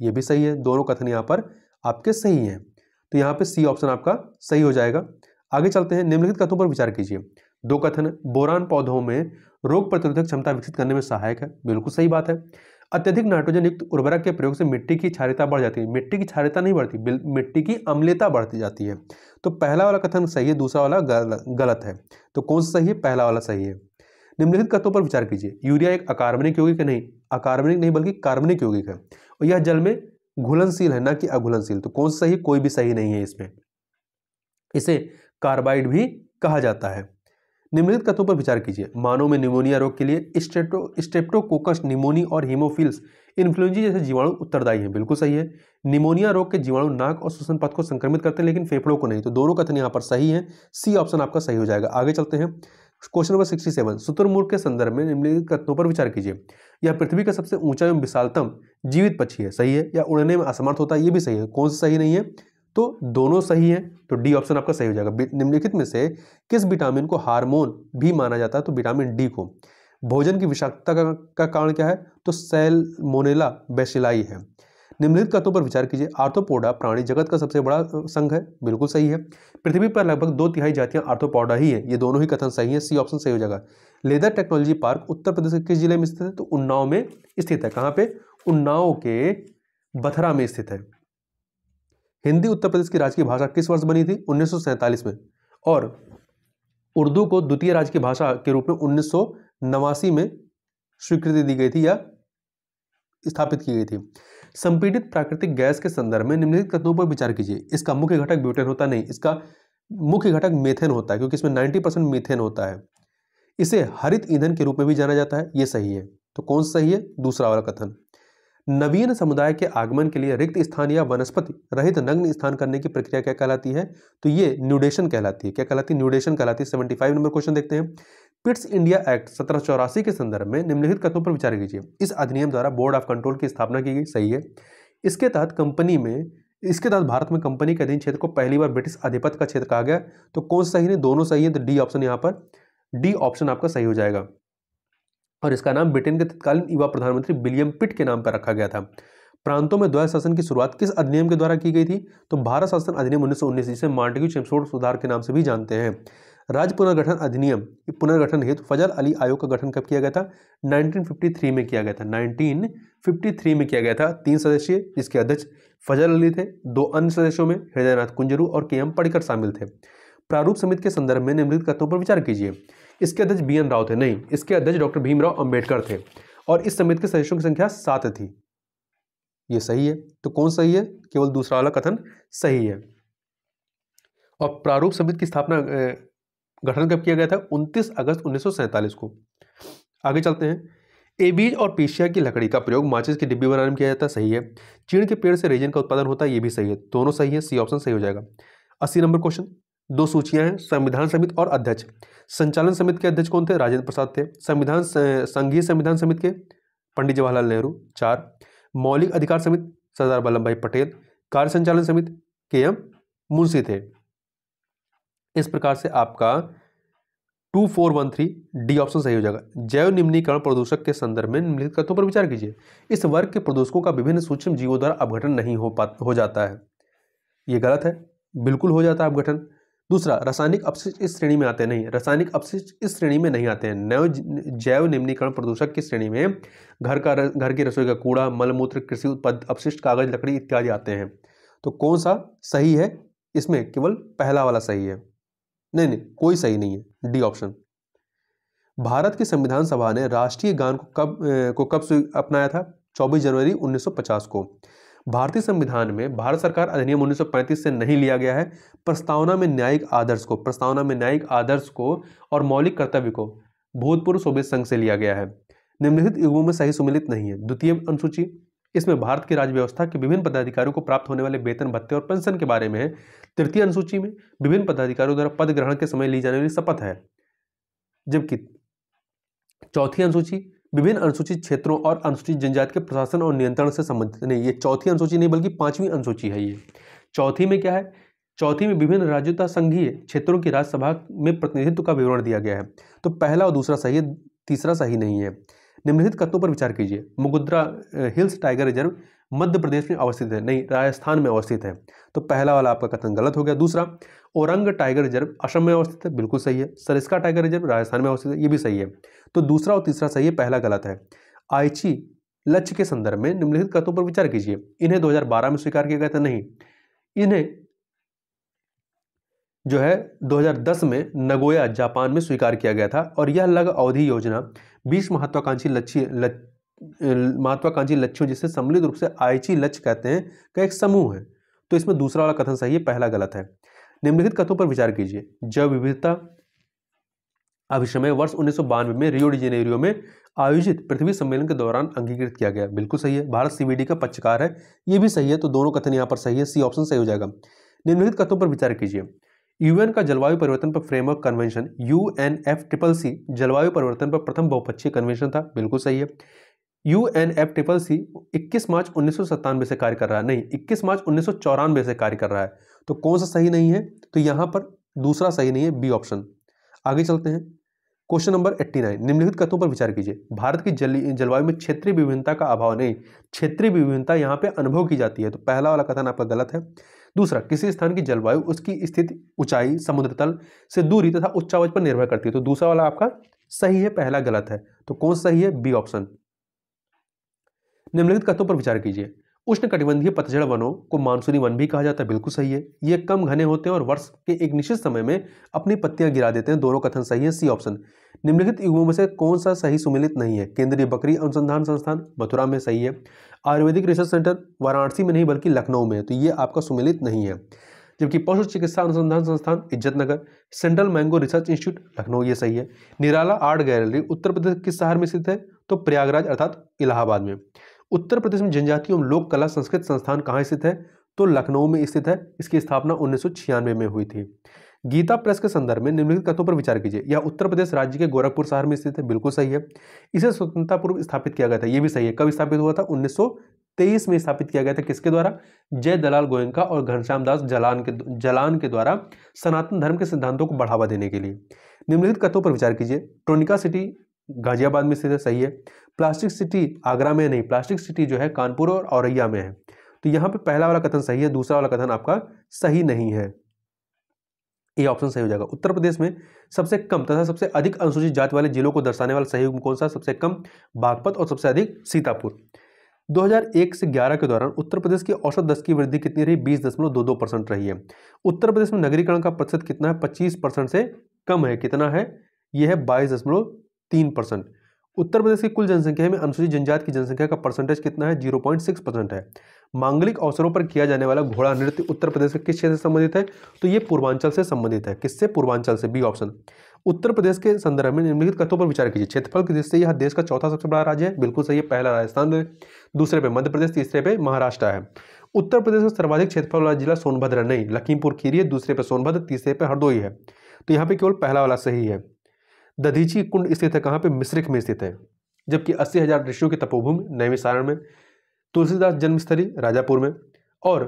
ये भी सही है दोनों कथन यहाँ पर आपके सही हैं तो यहाँ पे सी ऑप्शन आपका सही हो जाएगा आगे चलते हैं निम्नलिखित कथनों पर विचार कीजिए दो कथन बोरान पौधों में रोग प्रतिरोधक क्षमता विकसित करने में सहायक है बिल्कुल सही बात है अत्यधिक नाइट्रोजन युक्त उर्वरक के प्रयोग से मिट्टी की क्षारिता बढ़ जाती है मिट्टी की क्षारिता नहीं बढ़ती मिट्टी की अम्लता बढ़ती जाती है तो पहला वाला कथन सही है दूसरा वाला गलत है तो कौन सा सही है पहला वाला सही है निम्नलिखित तत्वों पर विचार कीजिए यूरिया एक अकार्बनिक यौगिक है नहीं अकार्बनिक नहीं बल्कि कार्बनिक यौगिक है और यह जल में घुलनशील है ना कि अघुलनशील तो कौन सा सही कोई भी सही नहीं है इसमें इसे कार्बाइड भी कहा जाता है निम्नलिखित तत्वों पर विचार कीजिए मानव में निमोनिया रोग के लिए स्टेप्टो स्टेप्टोकोकस निमोनी और हीमोफिल्स इन्फ्लुएंजी जैसे जीवाणु उत्तरदायी हैं बिल्कुल सही है निमोनिया रोग के जीवाणु नाक और श्वसन पथ को संक्रमित करते हैं लेकिन फेफड़ों को नहीं तो दोनों कथन यहाँ पर सही है सी ऑप्शन आपका सही हो जाएगा आगे चलते हैं क्वेश्चन नंबर सिक्सटी सेवन सुतरमुर्ग के संदर्भ में निम्नलिखित कथनों पर विचार कीजिए यह पृथ्वी का सबसे ऊंचा एवं विशालतम जीवित पक्षी है सही है या उड़ने में असमर्थ होता है ये भी सही है कौन सा सही नहीं है तो दोनों सही हैं तो डी ऑप्शन आपका सही हो जाएगा निम्नलिखित में से किस विटामिन को हार्मोन भी माना जाता है तो विटामिन डी को भोजन की विषाक्तता का, का कारण क्या है तो सेलमोनेला बेसिलाई है निम्नलिखित तत्वों पर विचार कीजिए आर्थोपोडा प्राणी जगत का सबसे बड़ा संघ है बिल्कुल सही है पृथ्वी पर लगभग दो तिहाई जातियां आर्थोपोडा ही है ये दोनों ही कथन सही है सी ऑप्शन सही हो जाएगा leather technology park Uttar Pradesh के किस जिले में स्थित है तो उन्नाव में स्थित है कहाँ पे उन्नाव के बथरा में स्थित है हिंदी उत्तर प्रदेश की राजकीय भाषा किस वर्ष बनी थी उन्नीस में और उर्दू को द्वितीय राजकीय भाषा के रूप में उन्नीस में स्वीकृति दी गई थी या स्थापित की गई थी संपीड़ित प्राकृतिक गैस के संदर्भ में निम्नलिखित तत्वों पर विचार कीजिए इसका मुख्य घटक ब्यूटेन होता नहीं इसका मुख्य घटक मेथेन होता है क्योंकि इसमें 90 परसेंट मीथेन होता है इसे हरित ईंधन के रूप में भी जाना जाता है ये सही है तो कौन सा सही है दूसरा वाला कथन नवीन समुदाय के आगमन के लिए रिक्त स्थान या वनस्पति रहित नग्न स्थान करने की प्रक्रिया क्या कहलाती है तो ये न्यूडेशन कहलाती है क्या कहलाती है न्यूडेशन कहलाती है सेवेंटी फाइव नंबर क्वेश्चन देखते हैं पिट्स इंडिया एक्ट सत्रह के संदर्भ में निम्नलिखित कथनों पर विचार कीजिए इस अधिनियम द्वारा बोर्ड ऑफ कंट्रोल की स्थापना की गई सही है इसके तहत कंपनी में इसके तहत भारत में कंपनी के अधीन क्षेत्र को पहली बार ब्रिटिश अधिपत का क्षेत्र कहा गया तो कौन सा सही है दोनों सही है तो डी ऑप्शन यहाँ पर डी ऑप्शन आपका सही हो जाएगा और इसका नाम ब्रिटेन के तत्कालीन युवा प्रधानमंत्री विलियम पिट के नाम पर रखा गया था प्रांतों में द्वैध शासन की शुरुआत किस अधिनियम के द्वारा की गई थी तो भारत शासन अधिनियम उन्नीस सौ उन्नीस जिसे मार्टिक्यू चेम्सोड सुधार के नाम से भी जानते हैं राज्य पुनर्गठन अधिनियम पुनर्गठन हेतु फजल अली आयोग का गठन कब किया गया था 1953 में किया गया था 1953 में किया गया था तीन सदस्य जिसके अध्यक्ष फजल अली थे दो अन्य सदस्यों में हृदयनाथ कुंजरू और के एम पड़कर शामिल थे प्रारूप समिति के संदर्भ में निम्नलिखित कथनों पर विचार कीजिए इसके अध्यक्ष बी एन राव थे नहीं इसके अध्यक्ष डॉक्टर भीमराव अम्बेडकर थे और इस समिति के सदस्यों की संख्या सात थी ये सही है तो कौन सही है केवल दूसरा वाला कथन सही है और प्रारूप समिति की स्थापना गठन कब किया गया था 29 अगस्त उन्नीस को आगे चलते हैं एबीज और पीशिया की लकड़ी का प्रयोग माचिस की डिब्बी बनाने में किया जाता है सही है चीड़ के पेड़ से रेजन का उत्पादन होता है ये भी सही है दोनों सही है सी ऑप्शन सही हो जाएगा अस्सी नंबर क्वेश्चन दो सूचियां हैं संविधान समिति और अध्यक्ष संचालन समिति के अध्यक्ष कौन थे राजेंद्र प्रसाद थे संविधान संघीय संविधान समिति के पंडित जवाहरलाल नेहरू चार मौलिक अधिकार समिति सरदार वल्लभ भाई पटेल कार्य संचालन समिति के एम मुंशी थे इस प्रकार से आपका two four one three D option सही हो जाएगा जैव निम्नीकरण प्रदूषक के संदर्भ में निम्नलिखित तत्वों पर विचार कीजिए इस वर्ग के प्रदूषकों का विभिन्न सूक्ष्म जीवों द्वारा अपघटन नहीं हो पा हो जाता है ये गलत है बिल्कुल हो जाता है अपघटन दूसरा रासायनिक अपशिष्ट इस श्रेणी में आते नहीं रासायनिक अपशिष्ट इस श्रेणी में नहीं आते हैं नव जैव निम्नीकरण प्रदूषक की श्रेणी में घर का घर की रसोई का कूड़ा मलमूत्र कृषि उत्पाद अपशिष्ट कागज लकड़ी इत्यादि आते हैं तो कौन सा सही है इसमें केवल पहला वाला सही है नहीं नहीं कोई सही नहीं है डी ऑप्शन भारत की संविधान सभा ने राष्ट्रीय गान को कब को कब अपनाया था 24 जनवरी 1950 को भारतीय संविधान में भारत सरकार अधिनियम 1935 से नहीं लिया गया है प्रस्तावना में न्यायिक आदर्श को प्रस्तावना में न्यायिक आदर्श को और मौलिक कर्तव्य को भूतपूर्व सोवियत संघ से लिया गया है निम्नलिखित युगों में सही सुमिलित नहीं है द्वितीय अनुसूची इसमें भारत की राज्य व्यवस्था के विभिन्न पदाधिकारियों को प्राप्त होने वाले वेतन भत्ते और पेंशन के बारे में तृतीय अनुसूची में विभिन्न पदाधिकारियों द्वारा पद ग्रहण के समय ली जाने वाली शपथ है जबकि चौथी अनुसूची विभिन्न अनुसूचित क्षेत्रों और अनुसूचित जनजाति के प्रशासन और नियंत्रण से संबंधित नहीं ये चौथी अनुसूची नहीं बल्कि पांचवी अनुसूची है ये चौथी में क्या है चौथी में विभिन्न राज्यों तथा संघीय क्षेत्रों की राज्यसभा में प्रतिनिधित्व का विवरण दिया गया है तो पहला और दूसरा सही है तीसरा सही नहीं है निम्नलिखित कथनों पर विचार कीजिए Mukundra hills tiger reserve Madhya Pradesh में अवस्थित है नहीं राजस्थान में अवस्थित है तो पहला वाला आपका कथन गलत हो गया दूसरा औरंग टाइगर रिजर्व असम में अवस्थित है बिल्कुल सही है सरिस्का टाइगर रिजर्व राजस्थान में अवस्थित है ये भी सही है तो दूसरा और तीसरा सही है पहला गलत है आईची लक्ष्य के संदर्भ में निम्नलिखित कथों पर विचार कीजिए इन्हें दो में स्वीकार किया गया था नहीं इन्हें जो है 2010 में नगोया जापान में स्वीकार किया गया था और यह लग अवधि योजना 20 महत्वाकांक्षी लक्ष्य महत्वाकांक्षी लक्ष्यों जिसे सम्मिलित रूप से आयची लक्ष्य कहते हैं का एक समूह है तो इसमें दूसरा वाला कथन सही है पहला गलत है निम्नलिखित कथों पर विचार कीजिए जब विविधता अभिषमय वर्ष उन्नीस में रियो डी जेनेरियो में आयोजित पृथ्वी सम्मेलन के दौरान अंगीकृत किया गया बिल्कुल सही है भारत सीबीडी का पक्षकार है यह भी सही है तो दोनों कथन यहाँ पर सही है सी ऑप्शन सही हो जाएगा निम्नलिखित कथों पर विचार कीजिए यूएन का जलवायु परिवर्तन पर framework convention U N triple C जलवायु परिवर्तन पर प्रथम बहुपक्षीय कन्वेंशन था बिल्कुल सही है U N F triple C इक्कीस मार्च उन्नीस से कार्य कर रहा है नहीं इक्कीस मार्च उन्नीस से कार्य कर रहा है तो कौन सा सही नहीं है तो यहाँ पर दूसरा सही नहीं है बी ऑप्शन आगे चलते हैं क्वेश्चन नंबर 89 निम्नलिखित कथों पर विचार कीजिए भारत की जल जलवायु में क्षेत्रीय विभिन्नता का अभाव नहीं क्षेत्रीय विभिन्नता यहाँ पे अनुभव की जाती है तो पहला वाला कथन आपका गलत है दूसरा किसी स्थान की जलवायु उसकी स्थिति ऊंचाई समुद्र तल से दूरी तथा उच्चावच पर निर्भर करती है तो दूसरा वाला आपका सही है पहला गलत है तो कौन सही है बी ऑप्शन निम्नलिखित कथों पर विचार कीजिए उष्ण कटिबंधीय पतझड़ वनों को मानसूनी वन भी कहा जाता है बिल्कुल सही है ये कम घने होते हैं और वर्ष के एक निश्चित समय में अपनी पत्तियां गिरा देते हैं दोनों कथन सही है सी ऑप्शन निम्नलिखित युगों में से कौन सा सही सुमिलित नहीं है केंद्रीय बकरी अनुसंधान संस्थान मथुरा में सही है आयुर्वेदिक रिसर्च सेंटर वाराणसी में नहीं बल्कि लखनऊ में तो ये आपका सुमिलित नहीं है जबकि पशु चिकित्सा अनुसंधान संस्थान Izzat Nagar central mango research institute Lucknow ये सही है निराला आर्ट गैलरी उत्तर प्रदेश किस शहर में स्थित है तो प्रयागराज अर्थात इलाहाबाद में उत्तर प्रदेश में जनजातीय एवं लोक कला संस्कृत संस्थान कहाँ स्थित है तो लखनऊ में स्थित है इसकी स्थापना उन्नीस में हुई थी गीता प्रेस के संदर्भ में निम्नलिखित कथों पर विचार कीजिए यह उत्तर प्रदेश राज्य के गोरखपुर शहर में स्थित है बिल्कुल सही है इसे स्वतंत्रता पूर्व स्थापित किया गया था यह भी सही है कब स्थापित हुआ था 1923 में स्थापित किया गया था किसके द्वारा जय दलाल गोयंका और घनश्याम दास जलान के जलान के द्वारा सनातन धर्म के सिद्धांतों को बढ़ावा देने के लिए निम्नलिखित कथों पर विचार कीजिए ट्रोनिका सिटी गाजियाबाद में स्थित है सही है प्लास्टिक सिटी आगरा में नहीं प्लास्टिक सिटी जो है कानपुर और औरैया में है तो यहाँ पे पहला वाला कथन सही है दूसरा वाला कथन आपका सही नहीं है ये ऑप्शन सही हो जाएगा उत्तर प्रदेश में सबसे कम तथा सबसे अधिक अनुसूचित जाति वाले जिलों को दर्शाने वाला सही कौन सा सबसे कम बागपत और सबसे अधिक सीतापुर 2001 से 11 के दौरान उत्तर प्रदेश की औसत दस की वृद्धि कितनी रही बीस दशमलव दो दो परसेंट रही है उत्तर प्रदेश में नगरीकरण का प्रतिशत कितना है 25 परसेंट से कम है कितना है यह है बाईस दशमलव तीन परसेंट उत्तर प्रदेश की कुल जनसंख्या में अनुसूचित जनजाति की जनसंख्या का परसेंटेज कितना है जीरो पॉइंट सिक्स परसेंट है मांगलिक अवसरों पर किया जाने वाला घोड़ा नृत्य उत्तर प्रदेश के किस क्षेत्र से संबंधित है तो ये पूर्वांचल से संबंधित है किससे पूर्वांचल से बी ऑप्शन उत्तर प्रदेश के संदर्भ में निम्नलिखित कथों पर विचार कीजिए क्षेत्रफल की दृष्टि से यह देश का चौथा सबसे बड़ा राज्य है बिल्कुल सही है पहला राजस्थान दूसरे पे मध्य प्रदेश तीसरे पे महाराष्ट्र है उत्तर प्रदेश का सर्वाधिक क्षेत्रफल वाला जिला सोनभद्र नहीं लखीमपुर खीरी है दूसरे पे सोनभद्र तीसरे पे हरदोई है तो यहाँ पे केवल पहला वाला सही है दधीची कुंड स्थित है कहाँ पे मिश्रिक में स्थित है जबकि अस्सी हजार ऋषियों की तपोभूमि सारण में तुलसीदास जन्मस्थली राजापुर में और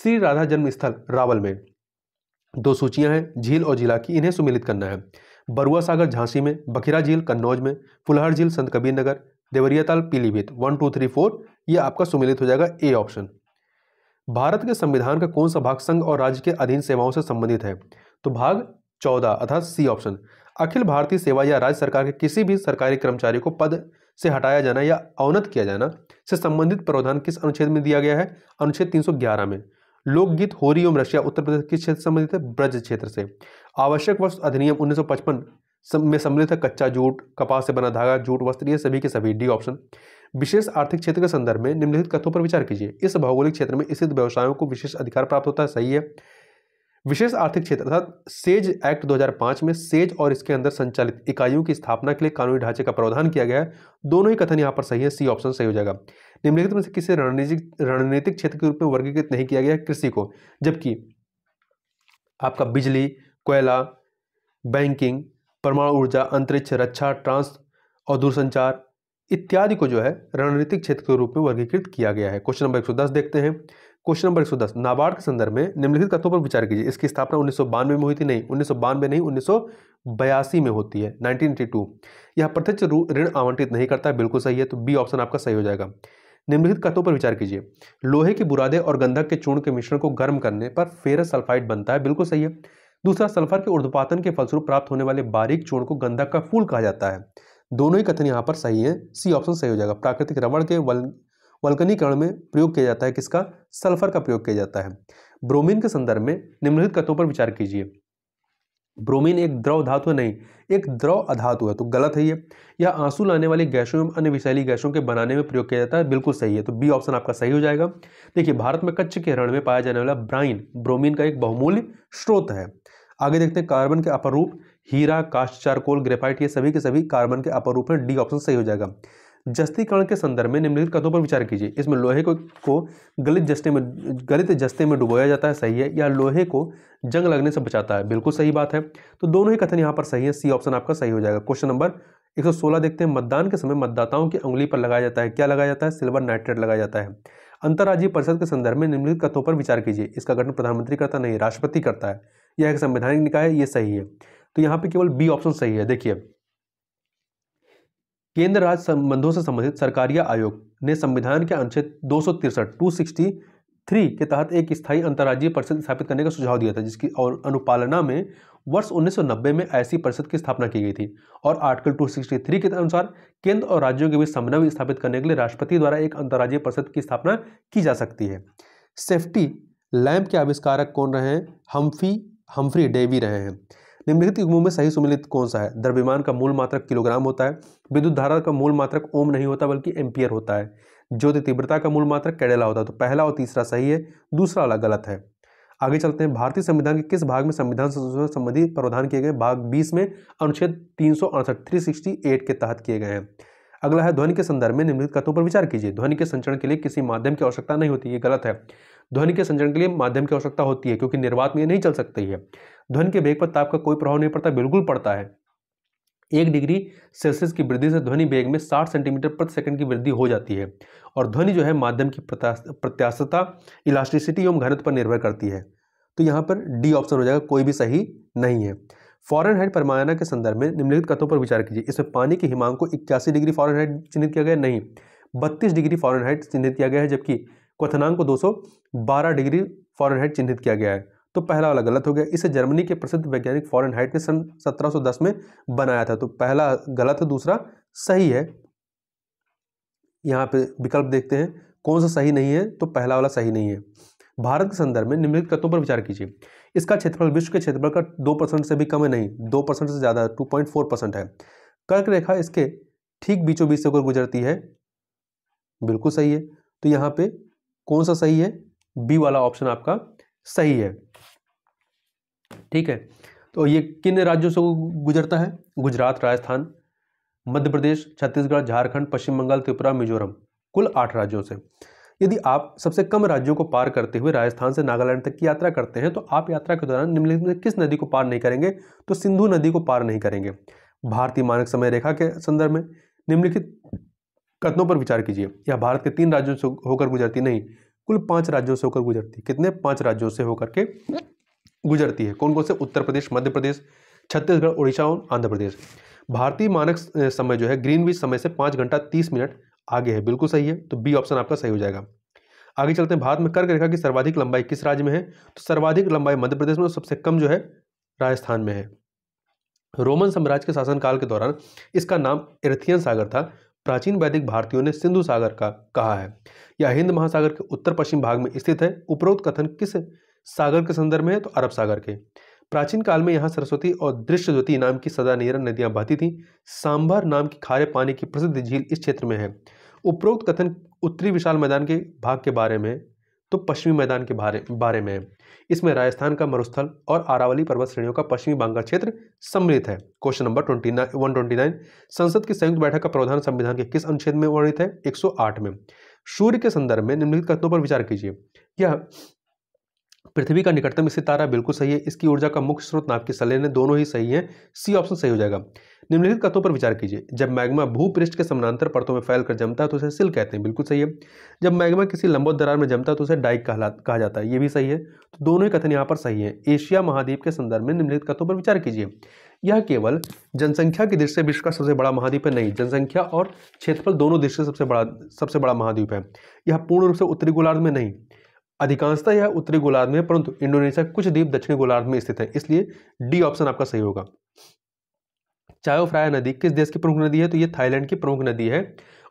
श्री राधा जन्मस्थल रावल में दो सूचियां हैं झील और जिला की इन्हें सुमिलित करना है बरुआ सागर झांसी में बखीरा झील कन्नौज में फुलहर झील Sant Kabir Nagar Deoriatal Pilibhit one two three four ये आपका सुमिलित हो जाएगा ए ऑप्शन भारत के संविधान का कौन सा भाग संघ और राज्य के अधीन सेवाओं से संबंधित है तो भाग चौदह अर्थात सी ऑप्शन अखिल भारतीय सेवा या राज्य सरकार के किसी भी सरकारी कर्मचारी को पद से हटाया जाना या अवनत किया जाना से संबंधित प्रावधान किस अनुच्छेद में दिया गया है अनुच्छेद 311 में लोकगीत होरी ओम रशिया उत्तर प्रदेश किस क्षेत्र से संबंधित है ब्रज क्षेत्र से आवश्यक वस्तु अधिनियम 1955 में सम्मिलित है कच्चा जूट कपास से बना धागा जूट वस्त्र ये सभी के सभी डी ऑप्शन विशेष आर्थिक क्षेत्र के संदर्भ में निम्नलिखित कथों पर विचार कीजिए इस भौगोलिक क्षेत्र में स्थित व्यवसायों को विशेष अधिकार प्राप्त होता है सही है विशेष आर्थिक क्षेत्र अर्थात सेज एक्ट 2005 में सेज और इसके अंदर संचालित इकाइयों की स्थापना के लिए कानूनी ढांचे का प्रावधान किया गया है दोनों ही कथन यहाँ पर सही है सी ऑप्शन सही हो जाएगा निम्नलिखित में से किसी रणनीतिक रणनीतिक क्षेत्र के रूप में वर्गीकृत नहीं किया गया कृषि को जबकि आपका बिजली कोयला बैंकिंग परमाणु ऊर्जा अंतरिक्ष रक्षा ट्रांस और दूरसंचार इत्यादि को जो है रणनीतिक क्षेत्र के रूप में वर्गीकृत किया गया है क्वेश्चन नंबर 110 देखते हैं क्वेश्चन नंबर 110 नाबार्ड के संदर्भ में निम्नलिखित कथों पर विचार कीजिए इसकी स्थापना उन्नीस में हुई थी नहीं उन्नीस नहीं उन्नीस में होती है 1982 यह प्रत्यक्ष ऋण आवंटित नहीं करता है बिल्कुल सही है तो बी ऑप्शन आपका सही हो जाएगा निम्नलिखित कथों पर विचार कीजिए लोहे की बुरादे और गंधक के चूर्ण के मिश्रण को गर्म करने पर फेरस सल्फाइड बनता है बिल्कुल सही है दूसरा सल्फर के उर्ध्वपातन के फलस्वरूप प्राप्त होने वाले बारीक चूर्ण को गंधक का फूल कहा जाता है दोनों ही कथन यहाँ पर सही है सी ऑप्शन सही हो जाएगा प्राकृतिक रबड़ के वल्कनीकरण में प्रयोग किया जाता है किसका सल्फर का प्रयोग किया जाता है ब्रोमीन के संदर्भ में निम्नलिखित तत्वों पर विचार कीजिए ब्रोमीन एक द्रव धातु है नहीं एक द्रव अधातु है तो गलत है ये यह आंसू लाने वाली गैसों एवं अन्य विषैली गैसों के बनाने में प्रयोग किया जाता है बिल्कुल सही है तो बी ऑप्शन आपका सही हो जाएगा देखिए भारत में कच्चे के रण में पाया जाने वाला ब्राइन ब्रोमीन का एक बहुमूल्य स्रोत है आगे देखते हैं कार्बन के अपरूप हीरा कास्ट चारकोल ग्रेफाइट ये सभी के सभी कार्बन के अपरूप में डी ऑप्शन सही हो जाएगा जस्तीकरण के संदर्भ में निम्नलिखित कथों पर विचार कीजिए इसमें लोहे को, को गलित जस्ते में गलित जस्ते में डुबोया जाता है सही है या लोहे को जंग लगने से बचाता है बिल्कुल सही बात है तो दोनों ही कथन यहाँ पर सही है सी ऑप्शन आपका सही हो जाएगा क्वेश्चन नंबर एक देखते हैं मतदान के समय मतदाताओं की उंगली पर लगाया जाता है क्या लगाया जाता है सिल्वर नाइट्रेट लगाया जाता है अंतर्राज्यीय परिषद के संदर्भ में निम्नलिखित कथों पर विचार कीजिए इसका गठन प्रधानमंत्री करता नहीं राष्ट्रपति करता है यह एक संवैधानिक निकाय है ये सही है तो यहाँ पे केवल बी ऑप्शन सही है देखिए केंद्र राज्य संबंधों से संबंधित सरकारी आयोग ने संविधान के अनुच्छेद दो सौ तिरसठ टू सिक्सटी थ्री के तहत एक स्थायी अंतर्राज्यीय परिषद स्थापित करने का सुझाव दिया था जिसकी और अनुपालना में वर्ष 1990 में ऐसी परिषद की स्थापना की गई थी और आर्टिकल 263 के अनुसार केंद्र और राज्यों के बीच समन्वय स्थापित करने के लिए राष्ट्रपति द्वारा एक अंतर्राज्यीय परिषद की स्थापना की जा सकती है सेफ्टी लैम्प के आविष्कारक कौन रहे हैं हम्फी हम्फ्री डेवी रहे हैं निम्नलिखित युग्मों में सही सुमिलित कौन सा है द्रव्यमान का मूल मात्रक किलोग्राम होता है विद्युत धारा का मूल मात्रक ओम नहीं होता बल्कि एम्पियर होता है ज्योति तीव्रता का मूल मात्रक कैडेला होता है तो पहला और तीसरा सही है दूसरा वाला गलत है आगे चलते हैं भारतीय संविधान के किस भाग में संविधान संशोधन संबंधी प्रावधान किए गए भाग बीस में अनुच्छेद तीन सौ अड़सठ थ्री सिक्सटी एट के तहत किए गए हैं अगला है ध्वनि के संदर्भ में निम्नलिखित कथों पर विचार कीजिए ध्वनि के संचरण के लिए किसी माध्यम की आवश्यकता नहीं होती ये गलत है ध्वनि के संचरण के लिए माध्यम की आवश्यकता होती है क्योंकि निर्वात में ये नहीं चल सकती है ध्वनि के वेग पर ताप का कोई प्रभाव नहीं पड़ता बिल्कुल पड़ता है एक डिग्री सेल्सियस की वृद्धि से ध्वनि वेग में 60 सेंटीमीटर प्रति सेकंड की वृद्धि हो जाती है और ध्वनि जो है माध्यम की प्रत्याशता इलास्टिसिटी एवं घनत्व पर निर्भर करती है तो यहाँ पर डी ऑप्शन हो जाएगा कोई भी सही नहीं है फॉरन हेड परमाना के संदर्भ में निम्नलिखित कथों पर विचार कीजिए इसमें पानी की हिमांक को इक्यासी डिग्री फॉरन हेड चिन्हित किया गया नहीं बत्तीस डिग्री फॉरन हाइट चिन्हित किया गया है जबकि क्वथनांक को बारह डिग्री फॉरन हेड चिन्हित किया गया है तो पहला वाला गलत हो गया इसे जर्मनी के प्रसिद्ध वैज्ञानिक फॉरन हाइट ने सन 1710 में बनाया था तो पहला गलत है दूसरा सही है यहाँ पे विकल्प देखते हैं कौन सा सही नहीं है तो पहला वाला सही नहीं है भारत के संदर्भ में निम्नलिखित तत्वों पर विचार कीजिए इसका क्षेत्रफल विश्व के क्षेत्रफल का दो परसेंट से भी कम है नहीं दो परसेंट से ज़्यादा टू पॉइंट फोर परसेंट है कर्क रेखा इसके ठीक बीचों बीच से होकर गुजरती है बिल्कुल सही है तो यहाँ पे कौन सा सही है बी वाला ऑप्शन आपका सही है ठीक है तो ये किन राज्यों से गुजरता है गुजरात राजस्थान मध्य प्रदेश छत्तीसगढ़ झारखंड पश्चिम बंगाल त्रिपुरा मिजोरम कुल आठ राज्यों से यदि आप सबसे कम राज्यों को पार करते हुए राजस्थान से नागालैंड तक की यात्रा करते हैं तो आप यात्रा के दौरान निम्नलिखित में किस नदी को पार नहीं करेंगे तो सिंधु नदी को पार नहीं करेंगे भारतीय मानक समय रेखा के संदर्भ में निम्नलिखित कथनों पर विचार कीजिए यह भारत के तीन राज्यों से होकर गुजरती नहीं कुल पाँच राज्यों से होकर गुजरती कितने पाँच राज्यों से होकर के गुजरती है कौन कौन से उत्तर प्रदेश मध्य प्रदेश छत्तीसगढ़ उड़ीसा और आंध्र प्रदेश भारतीय मानक समय जो है ग्रीनविच समय से पाँच घंटा तीस मिनट आगे है बिल्कुल सही है तो बी ऑप्शन आपका सही हो जाएगा आगे चलते हैं भारत में कर्क रेखा की सर्वाधिक लंबाई किस राज्य में है तो सर्वाधिक लंबाई मध्य प्रदेश में और सबसे कम जो है राजस्थान में है रोमन साम्राज्य के शासनकाल के दौरान इसका नाम एरथियन सागर था प्राचीन वैदिक भारतीयों ने सिंधु सागर का कहा है यह हिंद महासागर के उत्तर पश्चिम भाग में स्थित है उपरोक्त कथन किस सागर के संदर्भ में तो अरब सागर के प्राचीन काल में यहाँ सरस्वती और ज्योति नाम की सदा निरन नदियाँ बहती थीं सांभर नाम की खारे पानी की प्रसिद्ध झील इस क्षेत्र में है उपरोक्त कथन उत्तरी विशाल मैदान के भाग के बारे में तो पश्चिमी मैदान के बारे बारे में है इसमें राजस्थान का मरुस्थल और आरावली पर्वत श्रेणियों का पश्चिमी बांगा क्षेत्र सम्मिलित है question number twenty nine one twenty nine संसद की संयुक्त बैठक का प्रावधान संविधान के किस अनुच्छेद में वर्णित है 108 में सूर्य के संदर्भ में निम्नलिखित कथनों पर विचार कीजिए यह पृथ्वी का निकटतम स्थित तारा बिल्कुल सही है इसकी ऊर्जा का मुख्य स्रोत नाभिक की सलेन है दोनों ही सही है सी ऑप्शन सही हो जाएगा निम्नलिखित कथों पर विचार कीजिए जब मैग्मा भूपृष्ठ के समानांतर परतों में फैलकर जमता है तो उसे सिल कहते हैं बिल्कुल सही है जब मैग्मा किसी लंबोत दरार में जमता है तो उसे डाइक कहा कहा जाता है ये भी सही है तो दोनों ही कथन यहाँ पर सही है एशिया महाद्वीप के संदर्भ में निम्नलिखित कथों पर विचार कीजिए यह केवल जनसंख्या की दृष्टि से विश्व का सबसे बड़ा महाद्वीप है नहीं जनसंख्या और क्षेत्रफल दोनों दृष्टि से सबसे बड़ा सबसे बड़ा महाद्वीप है यह पूर्ण रूप से उत्तरी गोलार्ध में नहीं अधिकांशतः यह उत्तरी गोलार्ध में परंतु इंडोनेशिया कुछ द्वीप दक्षिणी गोलार्ध में स्थित है इसलिए डी ऑप्शन आपका सही होगा चायो फ्राया नदी किस देश की प्रमुख नदी है तो यह थाईलैंड की प्रमुख नदी है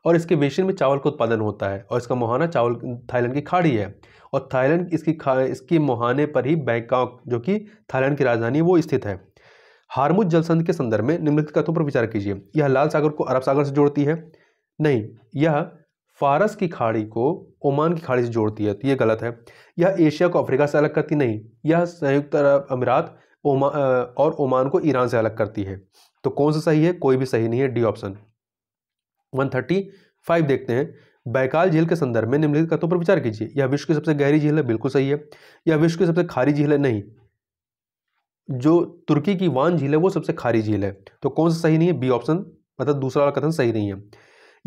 और इसके बेसिन में चावल का उत्पादन होता है और इसका मुहाना चावल थाईलैंड की खाड़ी है और थाईलैंड इसकी इसकी मुहाने पर ही बैंकॉक जो कि थाईलैंड की राजधानी वो स्थित है हारमुद जलसंध के संदर्भ में निम्नलिखित कथों पर विचार कीजिए यह लाल सागर को अरब सागर से जोड़ती है नहीं यह फारस की खाड़ी को ओमान की खाड़ी से जोड़ती है तो ये गलत है यह एशिया को अफ्रीका से अलग करती नहीं यह संयुक्त अरब अमीरात और ओमान को ईरान से अलग करती है तो कौन सा सही है कोई भी सही नहीं है D option one thirty five देखते हैं बैकाल झील के संदर्भ में निम्नलिखित कथों पर विचार कीजिए यह विश्व की सबसे गहरी झील है बिल्कुल सही है यह विश्व की सबसे खारी झील है नहीं जो तुर्की की वान झील है वो सबसे खारी झील है तो कौन सा सही नहीं है बी ऑप्शन मतलब दूसरा वाला कथन सही नहीं है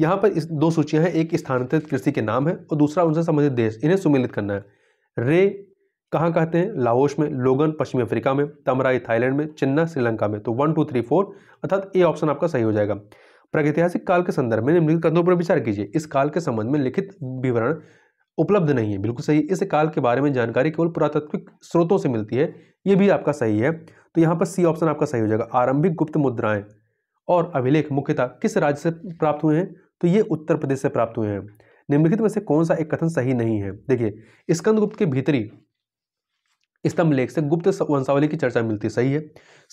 यहाँ पर इस दो सूचियाँ हैं एक स्थानांतरित कृषि के नाम है और दूसरा उनसे संबंधित देश इन्हें सुमिलित करना है रे कहाँ कहते हैं लाहौस में लोगन पश्चिमी अफ्रीका में तमराई थाईलैंड में चिन्ना श्रीलंका में तो वन टू थ्री फोर अर्थात ए ऑप्शन आपका सही हो जाएगा प्रागैतिहासिक काल के संदर्भ में निम्नलिखित कदों पर विचार कीजिए इस काल के संबंध में लिखित विवरण उपलब्ध नहीं है बिल्कुल सही इस काल के बारे में जानकारी केवल पुरातत्विक स्रोतों से मिलती है ये भी आपका सही है तो यहाँ पर सी ऑप्शन आपका सही हो जाएगा आरंभिक गुप्त मुद्राएं और अभिलेख मुख्यतः किस राज्य से प्राप्त हुए हैं तो ये उत्तर प्रदेश से प्राप्त हुए हैं निम्नलिखित में से कौन सा एक कथन सही नहीं है देखिए स्कंदगुप्त के भीतरी स्तंभ लेख से गुप्त वंशावली की चर्चा मिलती सही है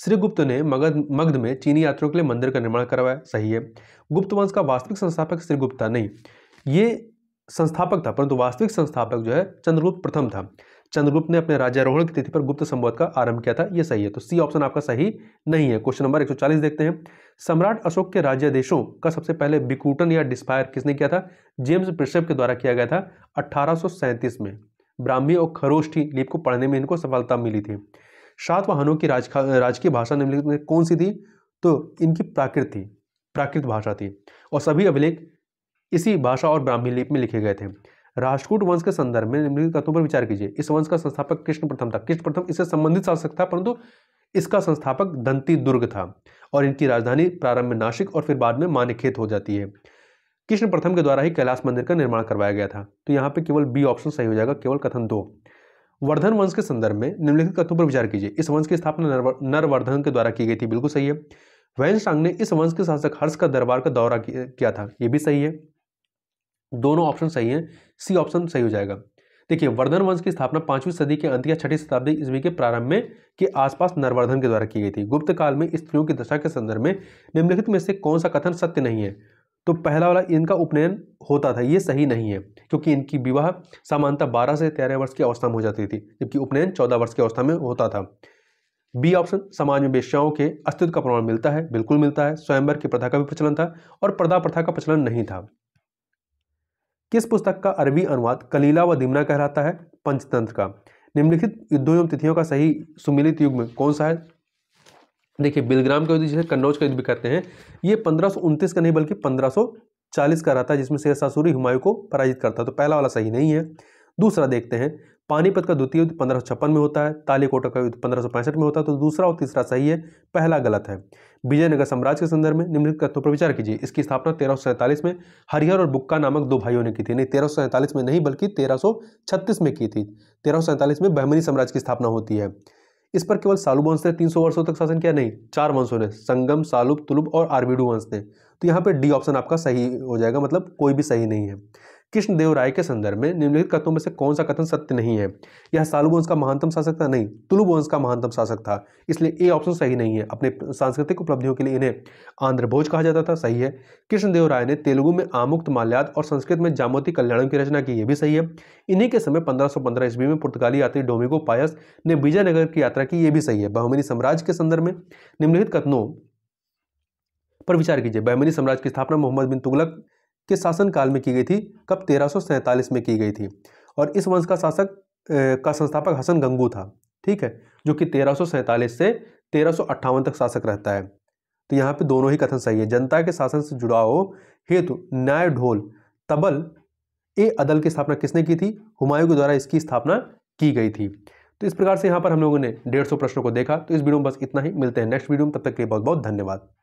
श्री गुप्त ने मगध मगध में चीनी यात्रियों के लिए मंदिर का निर्माण करवाया सही है गुप्त वंश का वास्तविक संस्थापक श्रीगुप्त था नहीं ये संस्थापक था परंतु वास्तविक संस्थापक जो है चंद्रगुप्त प्रथम था चंद्रगुप्त ने अपने राज्यारोहण की तिथि पर गुप्त संबोध का आरंभ किया था यह सही है तो सी ऑप्शन आपका सही नहीं है क्वेश्चन नंबर एक देखते हैं सम्राट अशोक के राज्य देशों का सबसे पहले बिकूटन या डिस्पायर किसने किया था जेम्स प्रिशप के द्वारा किया गया था अठारह में ब्राह्मी और खरोष्ठी लिप को पढ़ने में इनको सफलता मिली थी सातवाहनों की राज राजकीय भाषा निम्नलिखित में कौन सी थी तो इनकी प्राकृत थी प्राकृत भाषा थी और सभी अभिलेख इसी भाषा और ब्राह्मी लिप में लिखे गए थे राजकूट वंश के संदर्भ में निम्नलिखित तत्वों पर विचार कीजिए इस वंश का संस्थापक कृष्ण प्रथम था कृष्ण प्रथम इससे संबंधित शासक था परंतु इसका संस्थापक दंती दुर्ग था और इनकी राजधानी प्रारंभ में नासिक और फिर बाद में मानिकेत हो जाती है कृष्ण प्रथम के द्वारा ही कैलाश मंदिर का निर्माण करवाया गया था तो यहाँ पे केवल बी ऑप्शन सही हो जाएगा केवल कथन दो वर्धन वंश के संदर्भ में निम्नलिखित कथनों पर विचार कीजिए इस वंश की स्थापना नरवर्धन के द्वारा की गई थी बिल्कुल सही है वैनशांग ने इस वंश के शासक हर्ष का दरबार का दौरा किया था ये भी सही है दोनों ऑप्शन सही है सी ऑप्शन सही हो जाएगा देखिए वर्धन वंश की स्थापना पांचवीं सदी के अंत या छठी शताब्दी ईस्वी के प्रारंभ में के आसपास नरवर्धन के द्वारा की गई थी गुप्त काल में स्त्रियों की दशा के संदर्भ में निम्नलिखित में से कौन सा कथन सत्य नहीं है तो पहला वाला इनका उपनयन होता था ये सही नहीं है क्योंकि इनकी विवाह सामान्यतः बारह से तेरह वर्ष की अवस्था में हो जाती थी जबकि उपनयन चौदह वर्ष की अवस्था में होता था बी ऑप्शन समाज में वेश्याओं के अस्तित्व का प्रमाण मिलता है बिल्कुल मिलता है स्वयंवर की प्रथा का भी प्रचलन था और पर्दा प्रथा का प्रचलन नहीं था किस पुस्तक का अरबी अनुवाद कलीला व दिमना कहलाता है पंचतंत्र का निम्नलिखित युद्धों एवं तिथियों का सही सुमिलित युग में कौन सा है देखिए बिलग्राम का युद्ध जिसे कन्नौज का युद्ध भी कहते हैं ये पंद्रह का नहीं बल्कि पंद्रह चालीस का रहता है जिसमें शेर सासुरी हुमायूं को पराजित करता है तो पहला वाला सही नहीं है दूसरा देखते हैं पानीपत का द्वितीय युद्ध पंद्रह में होता है तालीकोटा का युद्ध पंद्रह में होता है तो दूसरा और तीसरा सही है पहला गलत है विजयनगर साम्राज्य के संदर्भ में निम्नलिखित तत्वों पर विचार कीजिए इसकी स्थापना तेरह में हरिहर और बुक्का नामक दो भाइयों ने की थी नहीं तेरह में नहीं बल्कि तेरह में की थी तेरह में बहमनी साम्राज्य की स्थापना होती है इस पर केवल सालुब वंश ने 300 वर्षों तक शासन किया नहीं चार वंशों ने संगम सालुब तुलुब और आरबीडू वंश ने तो यहाँ पे डी ऑप्शन आपका सही हो जाएगा मतलब कोई भी सही नहीं है कृष्णदेव राय के संदर्भ में निम्नलिखित कथनों में से कौन सा कथन सत्य नहीं है यह सालु वंश का महानतम शासक था नहीं तुलु वंश का महानतम शासक था इसलिए ए ऑप्शन सही नहीं है अपने सांस्कृतिक उपलब्धियों के लिए इन्हें आंध्र भोज कहा जाता था सही है कृष्णदेव राय ने तेलुगु में आमुक्त माल्याद और संस्कृत में जामोती कल्याणम की रचना की यह भी सही है इन्हीं के समय पंद्रह ईस्वी में पुर्तगाली यात्री डोमिगो पायस ने विजयनगर की यात्रा की यह भी सही है बहुमनी साम्राज्य के संदर्भ में निम्नलिखित कथनों पर विचार कीजिए बहमनी साम्राज्य की स्थापना मोहम्मद बिन तुगलक के शासनकाल में की गई थी कब तेरह में की गई थी और इस वंश का शासक का संस्थापक हसन गंगू था ठीक है जो कि तेरह से तेरह तक शासक रहता है तो यहाँ पे दोनों ही कथन सही है जनता के शासन से हो हेतु न्याय ढोल तबल ए अदल की स्थापना किसने की थी हुमायूं के द्वारा इसकी स्थापना की गई थी तो इस प्रकार से यहाँ पर हम लोगों ने डेढ़ सौ प्रश्नों को देखा तो इस वीडियो में बस इतना ही मिलते हैं नेक्स्ट वीडियो में तब तक के लिए बहुत बहुत धन्यवाद